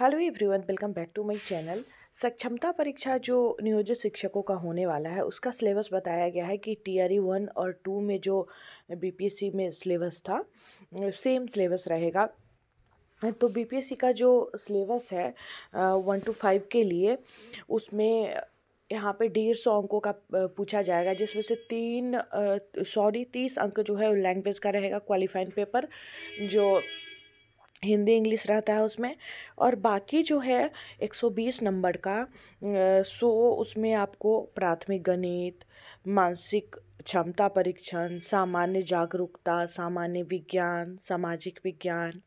hello everyone welcome back to my channel सक्षमता परीक्षा जो नियोजित शिक्षकों का होने वाला है उसका सिलेबस बताया गया है कि टी ई वन और टू में जो बीपीएससी में सिलेबस था सेम सिलेबस रहेगा तो बीपीएससी का जो सिलेबस है वन टू फाइव के लिए उसमें यहाँ पे डेढ़ सौ अंकों का पूछा जाएगा जिसमें से तीन सॉरी तीस अंक जो है लैंग्वेज का रहेगा क्वालिफाइंग पेपर जो हिंदी इंग्लिश रहता है उसमें और बाकी जो है 120 नंबर का सो उसमें आपको प्राथमिक गणित मानसिक क्षमता परीक्षण सामान्य जागरूकता सामान्य विज्ञान सामाजिक विज्ञान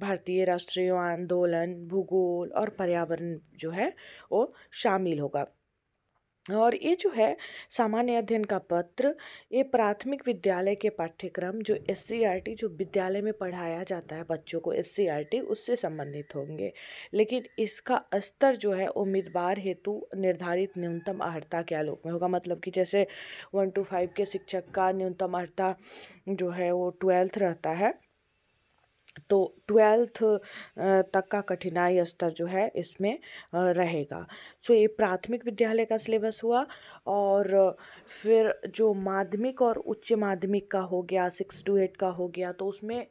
भारतीय राष्ट्रीय आंदोलन भूगोल और पर्यावरण जो है वो शामिल होगा और ये जो है सामान्य अध्ययन का पत्र ये प्राथमिक विद्यालय के पाठ्यक्रम जो एस e जो विद्यालय में पढ़ाया जाता है बच्चों को एस e उससे संबंधित होंगे लेकिन इसका स्तर जो है उम्मीदवार हेतु निर्धारित न्यूनतम अर्हता के आलोक में होगा मतलब कि जैसे वन टू फाइव के शिक्षक का न्यूनतम अर्हता जो है वो ट्वेल्थ रहता है तो ट्वेल्थ तक का कठिनाई स्तर जो है इसमें रहेगा सो ये प्राथमिक विद्यालय का सिलेबस हुआ और फिर जो माध्यमिक और उच्च माध्यमिक का हो गया सिक्स टू एट का हो गया तो उसमें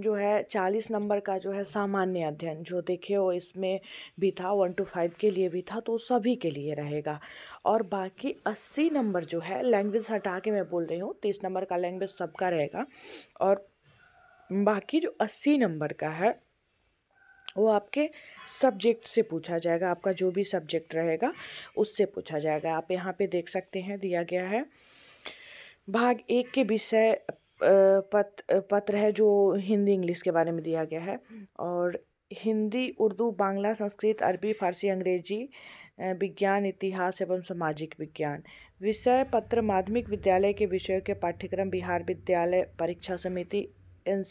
जो है चालीस नंबर का जो है सामान्य अध्ययन जो देखे वो इसमें भी था वन टू फाइव के लिए भी था तो सभी के लिए रहेगा और बाकी अस्सी नंबर जो है लैंग्वेज हटा के मैं बोल रही हूँ तीस नंबर का लैंग्वेज सबका रहेगा और बाकी जो अस्सी नंबर का है वो आपके सब्जेक्ट से पूछा जाएगा आपका जो भी सब्जेक्ट रहेगा उससे पूछा जाएगा आप यहाँ पे देख सकते हैं दिया गया है भाग एक के विषय पत पत्र है जो हिंदी इंग्लिश के बारे में दिया गया है और हिंदी उर्दू बांग्ला संस्कृत अरबी फारसी अंग्रेजी विज्ञान इतिहास एवं सामाजिक विज्ञान विषय पत्र माध्यमिक विद्यालय के विषयों के पाठ्यक्रम बिहार विद्यालय परीक्षा समिति एन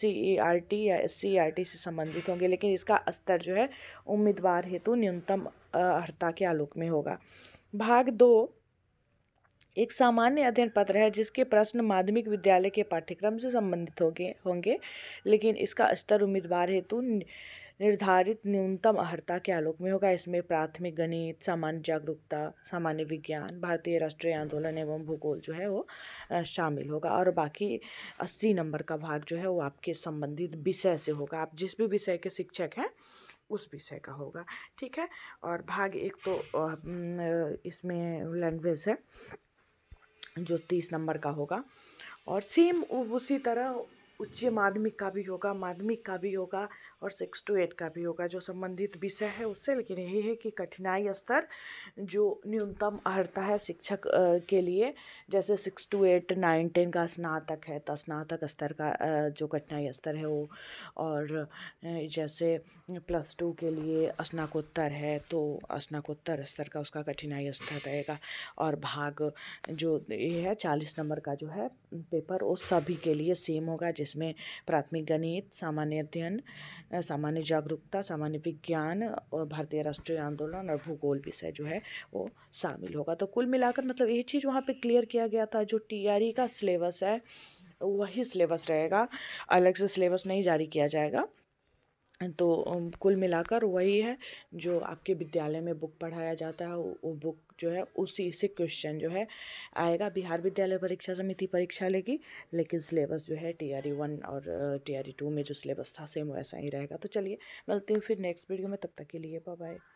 या एस से संबंधित होंगे लेकिन इसका स्तर जो है उम्मीदवार हेतु न्यूनतम अर्ता के आलोक में होगा भाग दो एक सामान्य अध्ययन पत्र है जिसके प्रश्न माध्यमिक विद्यालय के पाठ्यक्रम से संबंधित होंगे होंगे लेकिन इसका स्तर उम्मीदवार हेतु निर्धारित न्यूनतम अर्हता के आलोक में होगा इसमें प्राथमिक गणित सामान्य जागरूकता सामान्य विज्ञान भारतीय राष्ट्रीय आंदोलन एवं भूगोल जो है वो शामिल होगा और बाकी अस्सी नंबर का भाग जो है वो आपके संबंधित विषय से होगा आप जिस भी विषय के शिक्षक हैं उस विषय का होगा ठीक है और भाग एक तो इसमें लैंग्वेज है जो तीस नंबर का होगा और सेम उसी तरह उच्च माध्यमिक का भी होगा माध्यमिक का भी होगा और सिक्स टू एट का भी होगा जो संबंधित विषय है उससे लेकिन यही है कि कठिनाई स्तर जो न्यूनतम अर्ता है शिक्षक के लिए जैसे six to eight nine ten का स्नातक है तो स्नातक स्तर का जो कठिनाई स्तर है वो और जैसे प्लस टू के लिए स्नाकोत्तर है तो स्नाकोत्तर स्तर का उसका कठिनाई स्तर रहेगा और भाग जो ये है चालीस नंबर का जो है पेपर वो सभी के लिए सेम होगा जिस जिसमें प्राथमिक गणित सामान्य अध्ययन सामान्य जागरूकता सामान्य विज्ञान और भारतीय राष्ट्रीय आंदोलन और भूगोल विषय जो है वो शामिल होगा तो कुल मिलाकर मतलब ये चीज़ वहाँ पे क्लियर किया गया था जो टी e का सिलेबस है वही सिलेबस रहेगा अलग से सिलेबस नहीं जारी किया जाएगा तो कुल मिलाकर वही है जो आपके विद्यालय में बुक पढ़ाया जाता है वो बुक जो है उसी से क्वेश्चन जो है आएगा बिहार विद्यालय परीक्षा समिति परीक्षा लेगी लेकिन सिलेबस जो है टी आर वन और टी आर टू में जो सिलेबस था सेम वैसा ही रहेगा तो चलिए मिलते हैं फिर नेक्स्ट वीडियो में तब तक के लिए बाय